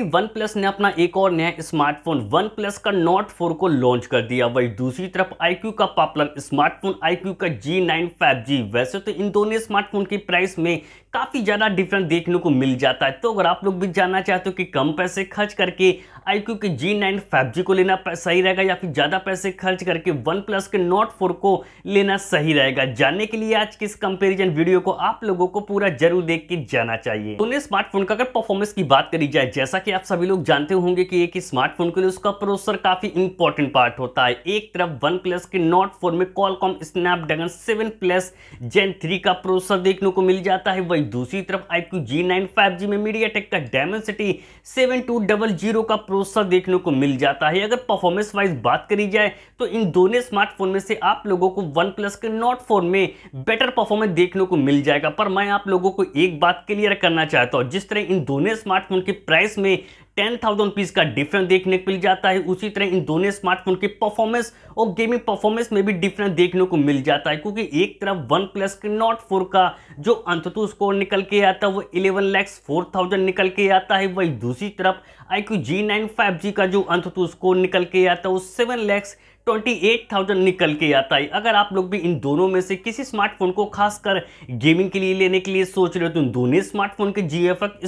one plus ने अपना एक और नया स्मार्टफोन वन प्लस का नोट फोर को लॉन्च कर दिया वही दूसरी तरफ IQ का पॉपुलर स्मार्टफोन IQ का जी नाइन फाइव जी वैसे तो इन दोनों स्मार्टफोन की प्राइस में काफ़ी ज़्यादा डिफरेंस देखने को मिल जाता है तो अगर आप लोग भी जानना चाहते हो कि कम पैसे खर्च करके आई क्यू के जी नाइन फाइव जी को लेना सही रहेगा या फिर ज़्यादा पैसे खर्च करके वन प्लस के नोट फोर को लेना सही रहेगा जानने के लिए आज की इस कंपेरिजन वीडियो को आप लोगों को पूरा जरूर देख के जाना चाहिए सोनी तो स्मार्टफोन का अगर परफॉर्मेंस की बात करी जाए जैसा कि आप सभी लोग जानते होंगे कि एक स्मार्टफोन के लिए उसका प्रोसेसर काफ़ी इंपॉर्टेंट पार्ट होता है एक तरफ वन प्लस के नोट फोर में Qualcomm Snapdragon seven plus gen three का प्रोसेसर देखने को मिल जाता है वही दूसरी तरफ iQOO Z nine five G में मीडिया टेक का Dimensity seven two double zero का प्रोसेसर देखने को मिल जाता है अगर परफॉर्मेंस वाइज बात करी जाए तो इन दोनों स्मार्टफोन में से आप लोगों को वन प्लस के नॉट फोन में बेटर परफॉर्मेंस देखने को मिल जाएगा पर मैं आप लोगों को एक बात क्लियर करना चाहता हूँ जिस तरह इन दोनों स्मार्टफोन के प्राइस में टेन थाउजेंड पीस का डिफरेंस देखने को मिल जाता है उसी तरह इन दोनों स्मार्टफोन के परफॉर्मेंस और गेमिंग परफॉर्मेंस में भी डिफरेंस देखने को मिल जाता है क्योंकि एक तरफ वन प्लस के नॉट फोर का जो अंततु स्कोर निकल के आता है वो इलेवन लैक्स फोर थाउजेंड निकल के आता है वही दूसरी तरफ iQOO Z nine five G का जो अंत तो उसको निकल के आता है वो seven lakhs twenty eight thousand निकल के आता है अगर आप लोग भी इन दोनों में से किसी स्मार्टफोन को खासकर गेमिंग के लिए लेने के लिए सोच रहे हो तो इन दोनों स्मार्टफोन के जी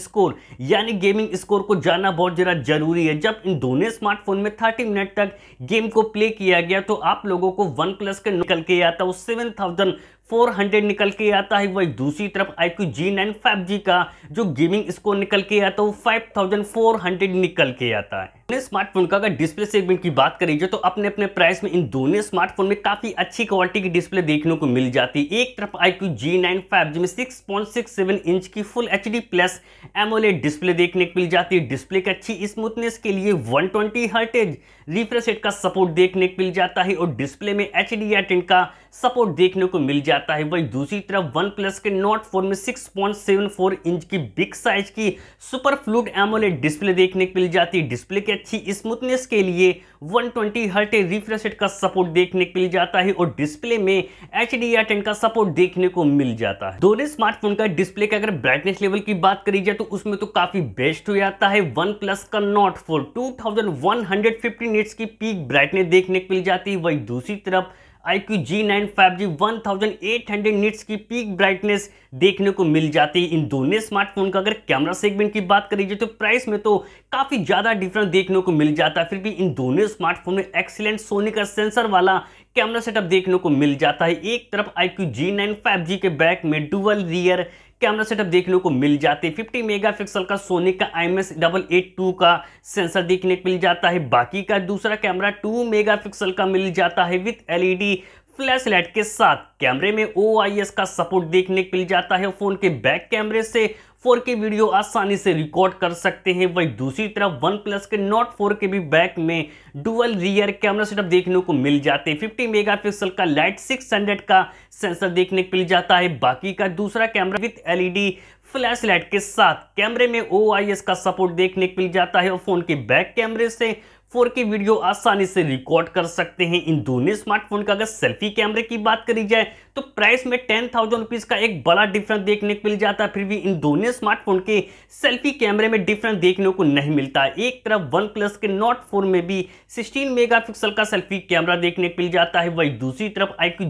स्कोर यानी गेमिंग स्कोर को जानना बहुत ज़रा जरूरी है जब इन दोनों स्मार्टफोन में थर्टी मिनट तक गेम को प्ले किया गया तो आप लोगों को वन प्लस के निकल के आता है वो सेवन थाउजेंड 400 निकल के आता है वही दूसरी तरफ iQOO Z nine five G का जो गेमिंग स्कोर निकल के आता है वो 5400 निकल के आता है स्मार्टफोन का अगर डिस्प्ले सेगमेंट की बात करें जो तो अपने अपने प्राइस में इन दोनों स्मार्टफोन में काफी अच्छी क्वालिटी की डिस्प्ले देखने को मिल जाती है एक तरफ आईक्यू जी नाइन फाइव जिसमें six point six seven inch की full H D plus AMOLED display देखने को मिल जाती है डिस्प्ले की अच्छी स्मूथनेस के लिए one twenty hertz refresh rate का सपोर्ट देखने को मिल जाता है और डिस्प्ले में एच डी टेन का सपोर्ट देखने को मिल जाता है वही दूसरी तरफ वन प्लस के नोट फोन में six point seven four inch की बिग साइज की सुपर फ्लूड एमोलेट डिस्प्ले देखने को मिल जाती है डिस्प्ले के अच्छी स्मूथनेस के लिए 120 ट्वेंटी हर्ट रिफ्रेश का सपोर्ट देखने के लिए जाता है और डिस्प्ले में एच डी का सपोर्ट देखने को मिल जाता है दोनों स्मार्टफोन का डिस्प्ले का अगर ब्राइटनेस लेवल की बात करी जाए तो उसमें तो काफी बेस्ट हो जाता है वन प्लस का नॉट फोर टू थाउजेंड की पीक ब्राइटनेस देखने को मिल जाती है वही दूसरी तरफ iQOO Z nine five G one thousand eight hundred nits की पीक ब्राइटनेस देखने को मिल जाती है इन दोनों स्मार्टफोन का अगर कैमरा सेगमेंट की बात करी जाए तो प्राइस में तो काफ़ी ज़्यादा डिफरेंस देखने को मिल जाता है फिर भी इन दोनों स्मार्टफोन में एक्सीलेंट सोनी का सेंसर वाला कैमरा सेटअप देखने को मिल जाता है एक तरफ iQOO Z nine five G के बैक में डुअल रियर कैमरा सेटअप देखने को मिल जाती फिफ्टी मेगा का सोनी का आई डबल एट टू का सेंसर देखने को मिल जाता है बाकी का दूसरा कैमरा मेगा मेगापिक्सल का मिल जाता है विथ एलईडी फ्लैश लाइट के साथ कैमरे में ओ का सपोर्ट देखने को मिल जाता है फोन के बैक कैमरे से फोर के वीडियो आसानी से रिकॉर्ड कर सकते हैं वही दूसरी तरफ वन प्लस के नॉट फोर के भी बैक में डुअल रियर कैमरा सेटअप देखने को मिल जाते हैं फिफ्टी मेगापिक्सल का लाइट 600 का सेंसर देखने को मिल जाता है बाकी का दूसरा camera with LED flash light के साथ कैमरे में ओ का सपोर्ट देखने को मिल जाता है और फोन के बैक कैमरे से फोर के वीडियो आसानी से रिकॉर्ड कर सकते हैं इन दोनों स्मार्टफोन का अगर सेल्फी कैमरे की बात करी जाए तो प्राइस में टेन थाउजेंड रुपीज़ का एक बड़ा डिफरेंस देखने को मिल जाता है फिर भी इन दोनों स्मार्टफोन के सेल्फी कैमरे में डिफरेंस देखने को नहीं मिलता एक तरफ वन प्लस के नोट फोर में भी सिक्सटीन मेगा का सेल्फी कैमरा देखने को मिल जाता है वही दूसरी तरफ आई क्यू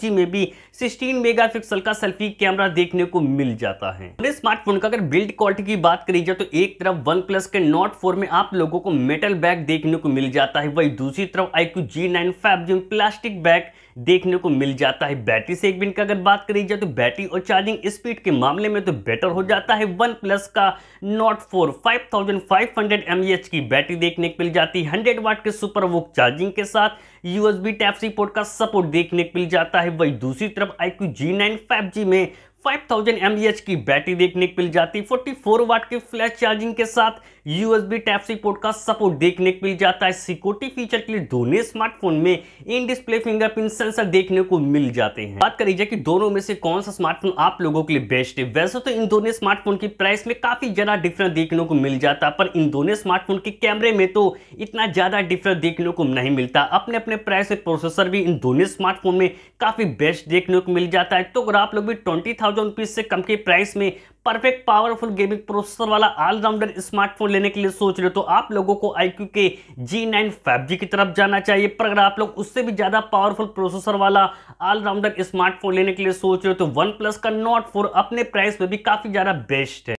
जी में भी सिक्सटीन मेगा का सेल्फी कैमरा देखने को मिल जाता है स्मार्टफोन का अगर बिल्ड क्वालिटी की बात करी जाए तो एक तरफ वन के नोट फोर में आप लोगों को मेटल बैग बैग देखने को मिल जाता है वही दूसरी तरफ I Z nine five G plastic back देखने को मिल जाता है बैटरी सेगमेंट का अगर बात करी जाए तो बैटरी और चार्जिंग स्पीड के मामले में तो बेटर हो जाता है वन प्लस का Nord four five thousand five hundred M H की बैटरी देखने को मिल जाती है हंड्रेड वाट के सुपर वोक चार्जिंग के साथ यूएसबी टाइप सी पोर्ट का सपोर्ट देखने को मिल जाता है वही दूसरी तरफ iQOO Z nine five G में 5000 mAh की बैटरी देखने को मिल जाती है 44 वाट के फ्लैश चार्जिंग के साथ USB टाइप सी पोर्ट का सपोर्ट देखने को मिल जाता है सिक्योरिटी फीचर के लिए दोनों स्मार्टफोन में इन डिस्प्ले फिंगरप्रिंट सेंसर देखने को मिल जाते हैं बात करी जाए कि दोनों में से कौन सा स्मार्टफोन आप लोगों के लिए बेस्ट है वैसे तो इन दोनों स्मार्टफोन की प्राइस में काफी ज्यादा डिफरेंस देखने को मिल जाता है पर इन दोनों स्मार्टफोन के कैमरे में तो इतना ज्यादा डिफरेंस देखने को नहीं मिलता अपने अपने प्राइस और प्रोसेसर भी इन दोनों स्मार्टफोन में काफी बेस्ट देखने को मिल जाता है तो अगर आप लोग भी ट्वेंटी थाउजेंड रुपीज से कम के प्राइस में परफेक्ट पावरफुल गेमिंग प्रोसेसर वाला ऑलराउंडर स्मार्टफोन लेने के लिए सोच रहे हो तो आप लोगों को IQ के G9 5G की तरफ जाना चाहिए पर अगर आप लोग उससे भी ज़्यादा पावरफुल प्रोसेसर वाला ऑलराउंडर स्मार्टफोन लेने के लिए सोच रहे हो तो वन प्लस का नॉट फोर अपने प्राइस में भी काफ़ी ज़्यादा बेस्ट है